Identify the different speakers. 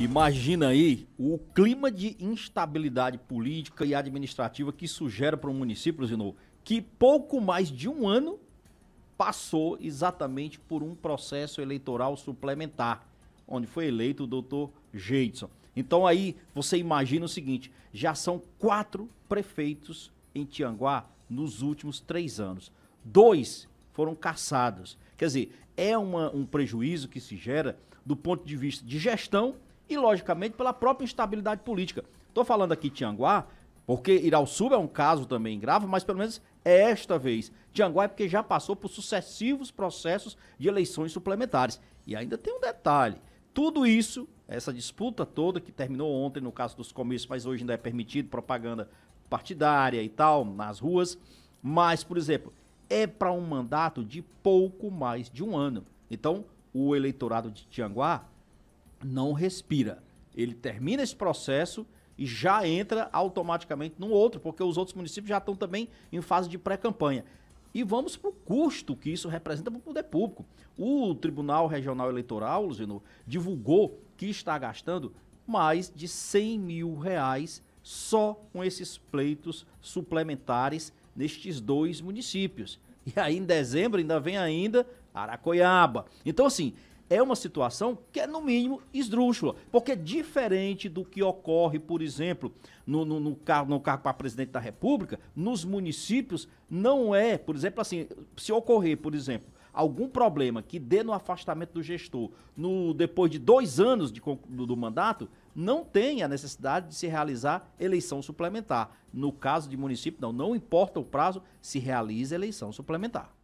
Speaker 1: Imagina aí o clima de instabilidade política e administrativa que sugere para o município, Zinou, que pouco mais de um ano passou exatamente por um processo eleitoral suplementar, onde foi eleito o doutor Jeitson. Então aí você imagina o seguinte: já são quatro prefeitos em Tianguá nos últimos três anos. Dois foram caçados. Quer dizer, é uma, um prejuízo que se gera do ponto de vista de gestão e, logicamente, pela própria instabilidade política. Estou falando aqui de Tianguá, porque Irauçuba é um caso também grave, mas pelo menos é esta vez. Tianguá é porque já passou por sucessivos processos de eleições suplementares. E ainda tem um detalhe: tudo isso, essa disputa toda que terminou ontem no caso dos comícios, mas hoje ainda é permitido propaganda partidária e tal nas ruas, mas, por exemplo, é para um mandato de pouco mais de um ano. Então, o eleitorado de Tianguá não respira. Ele termina esse processo e já entra automaticamente no outro, porque os outros municípios já estão também em fase de pré-campanha. E vamos para o custo que isso representa para o poder público. O Tribunal Regional Eleitoral, Luzino, divulgou que está gastando mais de 100 mil reais só com esses pleitos suplementares nestes dois municípios. E aí em dezembro ainda vem ainda Aracoiaba. Então assim, é uma situação que é, no mínimo, esdrúxula. Porque, é diferente do que ocorre, por exemplo, no, no, no cargo, no cargo para presidente da República, nos municípios, não é, por exemplo, assim, se ocorrer, por exemplo, algum problema que dê no afastamento do gestor no, depois de dois anos de, do, do, mandato, não tem a necessidade de se realizar eleição suplementar. No caso de município, não, não importa o prazo, se realiza eleição suplementar.